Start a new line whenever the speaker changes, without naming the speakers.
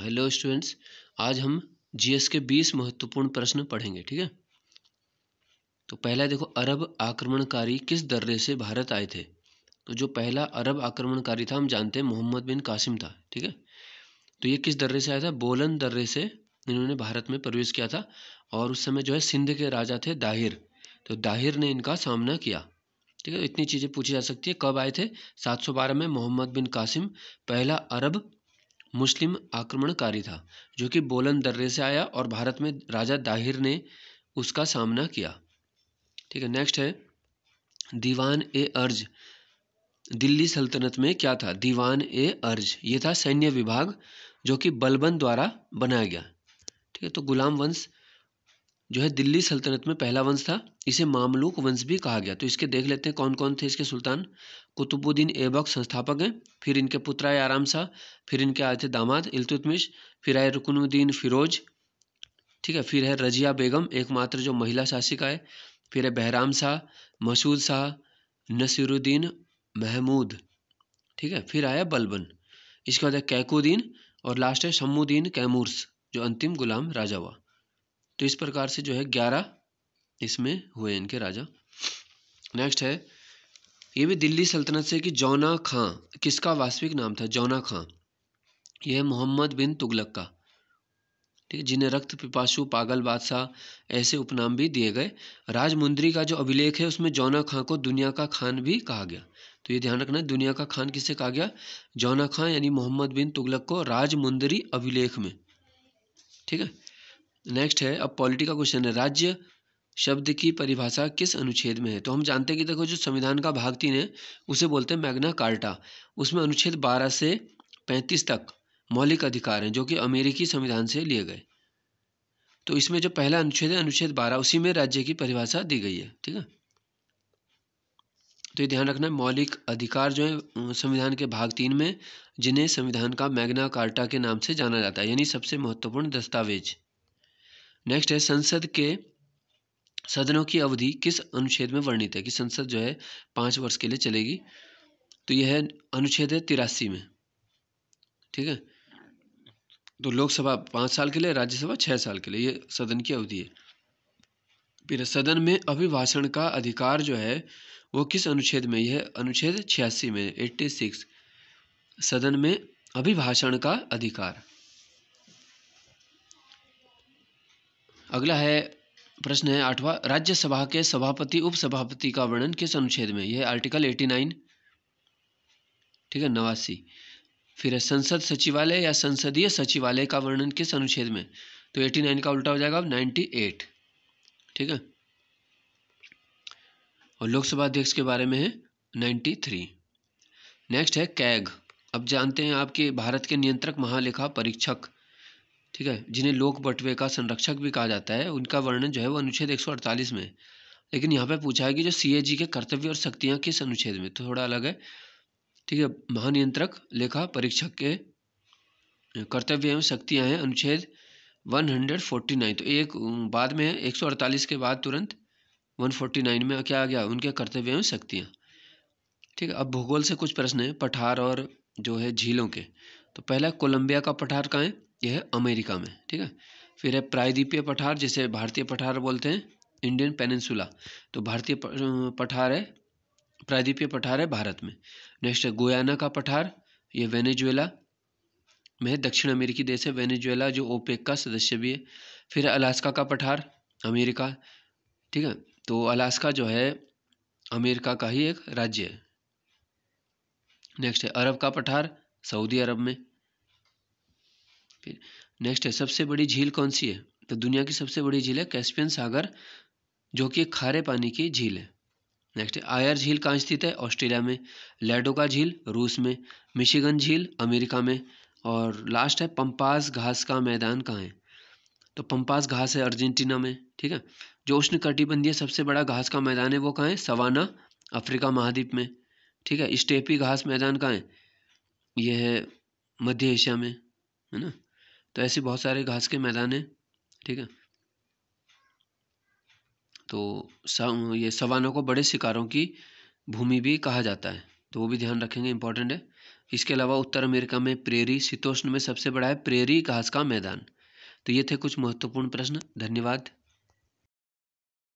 hello students आज हम GS के बीस महत्वपूर्ण प्रश्न पढ़ेंगे ठीक है तो पहला देखो अरब आक्रमणकारी किस दर्रे से भारत आए थे तो जो पहला अरब आक्रमणकारी था हम जानते हैं मोहम्मद बिन कासिम था ठीक है तो ये किस दर्रे से आया था बोलन दर्रे से इन्होंने भारत में प्रवेश किया था और उस समय जो है सिंध के राजा थे दाहिर तो दाहिर ने इनका सामना किया ठीक है तो इतनी चीज़ें पूछी जा सकती है कब आए थे 712 में मोहम्मद बिन कासिम पहला अरब मुस्लिम आक्रमणकारी था जो कि बोलन दर्रे से आया और भारत में राजा दाहिर ने उसका सामना किया ठीक है नेक्स्ट है दीवान ए अर्ज दिल्ली सल्तनत में क्या था दीवान ए अर्ज ये था सैन्य विभाग जो कि बलबन द्वारा बनाया गया ठीक है तो गुलाम वंश जो है दिल्ली सल्तनत में पहला वंश था इसे मामलूक वंश भी कहा गया तो इसके देख लेते हैं कौन कौन थे इसके सुल्तान कुतुबुद्दीन ऐबक संस्थापक हैं फिर इनके पुत्र आए आराम शाह फिर इनके आए थे दामाद इल्तुतमिश फिर आए रुकनुद्दीन फिरोज ठीक है फिर है रजिया बेगम एकमात्र जो महिला शासिका है फिर है बहराम शाह मसूद शाह नसीरुद्दीन महमूद ठीक है फिर आया बलबन इसके बाद है कैकुद्दीन और लास्ट है शम्मुद्दीन कैमूर्स जो अंतिम गुलाम राजा हुआ तो इस प्रकार से जो है ग्यारह इसमें हुए इनके राजा नेक्स्ट है ये भी दिल्ली सल्तनत से कि जौना खां किसका वास्तविक नाम था जौना खां यह है मोहम्मद बिन तुगलक का ठीक है जिन्हें रक्त पिपाशु पागल बादशाह ऐसे उपनाम भी दिए गए राजमुंद्री का जो अभिलेख है उसमें जौना खां को दुनिया का खान भी कहा गया तो ये ध्यान रखना दुनिया का खान किसे कहा गया जौना खां यानी मोहम्मद बिन तुगलक को राजमुंदरी अभिलेख में ठीक है नेक्स्ट है अब पॉलिटी का क्वेश्चन है राज्य शब्द की परिभाषा किस अनुच्छेद में है तो हम जानते हैं कि देखो जो संविधान का भाग तीन है उसे बोलते हैं मैग्ना कार्टा उसमें अनुच्छेद बारह से पैंतीस तक मौलिक अधिकार हैं जो कि अमेरिकी संविधान से लिए गए तो इसमें जो पहला अनुच्छेद है अनुच्छेद बारह उसी में राज्य की परिभाषा दी गई है ठीक है तो ये ध्यान रखना है मौलिक अधिकार जो है संविधान के भाग तीन में जिन्हें संविधान का मैग्ना कार्टा के नाम से जाना जाता है यानी सबसे महत्वपूर्ण दस्तावेज नेक्स्ट है संसद के सदनों की अवधि किस अनुच्छेद में वर्णित है कि संसद जो है पांच वर्ष के लिए चलेगी तो यह है अनुच्छेद तिरासी में ठीक है तो लोकसभा पांच साल के लिए राज्यसभा छह साल के लिए ये सदन की अवधि है फिर सदन में अभिभाषण का अधिकार जो है वो किस अनुच्छेद में यह अनुच्छेद छियासी में एट्टी सिक्स सदन में अभिभाषण का अधिकार अगला है प्रश्न है आठवां राज्यसभा के सभापति उपसभापति का वर्णन किस अनुच्छेद में यह आर्टिकल एटी नाइन ठीक है नवासी फिर है संसद सचिवालय या संसदीय सचिवालय का वर्णन किस अनुच्छेद में तो एटी नाइन का उल्टा हो जाएगा अब नाइन्टी एट ठीक है और लोकसभा अध्यक्ष के बारे में है नाइन्टी थ्री नेक्स्ट है कैग अब जानते हैं आपके भारत के नियंत्रक महालेखा परीक्षक ठीक है जिन्हें लोक बटवे का संरक्षक भी कहा जाता है उनका वर्णन जो है वो अनुच्छेद एक में है लेकिन यहाँ पे पूछा है कि जो सी के कर्तव्य और शक्तियाँ किस अनुच्छेद में तो थोड़ा अलग है ठीक है महानियंत्रक लेखा परीक्षक के कर्तव्य एवं शक्तियाँ हैं अनुच्छेद 149 तो एक बाद में है 148 के बाद तुरंत 149 में क्या आ गया उनके कर्तव्य एवं शक्तियाँ ठीक है अब भूगोल से कुछ प्रश्न हैं पठार और जो है झीलों के तो पहला कोलंबिया का पठार कहाँ है ये है अमेरिका में ठीक है फिर है प्रायद्वीपीय पठार जिसे भारतीय पठार बोलते हैं इंडियन पेनिनसुला तो भारतीय पठार है प्रायद्वीपीय पठार है भारत में नेक्स्ट है गोयाना का पठार ये वेनेजुएला में दक्षिण अमेरिकी देश है वेनेजुएला जो ओपेक का सदस्य भी है फिर अलास्का का पठार अमेरिका ठीक है तो अलास्का जो है अमेरिका का ही एक राज्य है नेक्स्ट है अरब का पठार सऊदी अरब में फिर नेक्स्ट है सबसे बड़ी झील कौन सी है तो दुनिया की सबसे बड़ी झील है कैस्पियन सागर जो कि खारे पानी की झील है नेक्स्ट है आयर झील कहाँ स्थित है ऑस्ट्रेलिया में लेडोका झील रूस में मिशिगन झील अमेरिका में और लास्ट है पंपास घास का मैदान कहाँ है तो पंपास घास है अर्जेंटीना में ठीक है जो उष्ण कटिबंधीय सबसे बड़ा घास का मैदान है वो कहाँ है सवाना अफ्रीका महाद्वीप में ठीक है स्टेपी घास मैदान कहाँ है यह है मध्य एशिया में है ना तो ऐसे बहुत सारे घास के मैदान हैं ठीक है तो ये सवानों को बड़े शिकारों की भूमि भी कहा जाता है तो वो भी ध्यान रखेंगे इंपॉर्टेंट है इसके अलावा उत्तर अमेरिका में प्रेरी शीतोष्ण में सबसे बड़ा है प्रेरी घास का मैदान तो ये थे कुछ महत्वपूर्ण प्रश्न धन्यवाद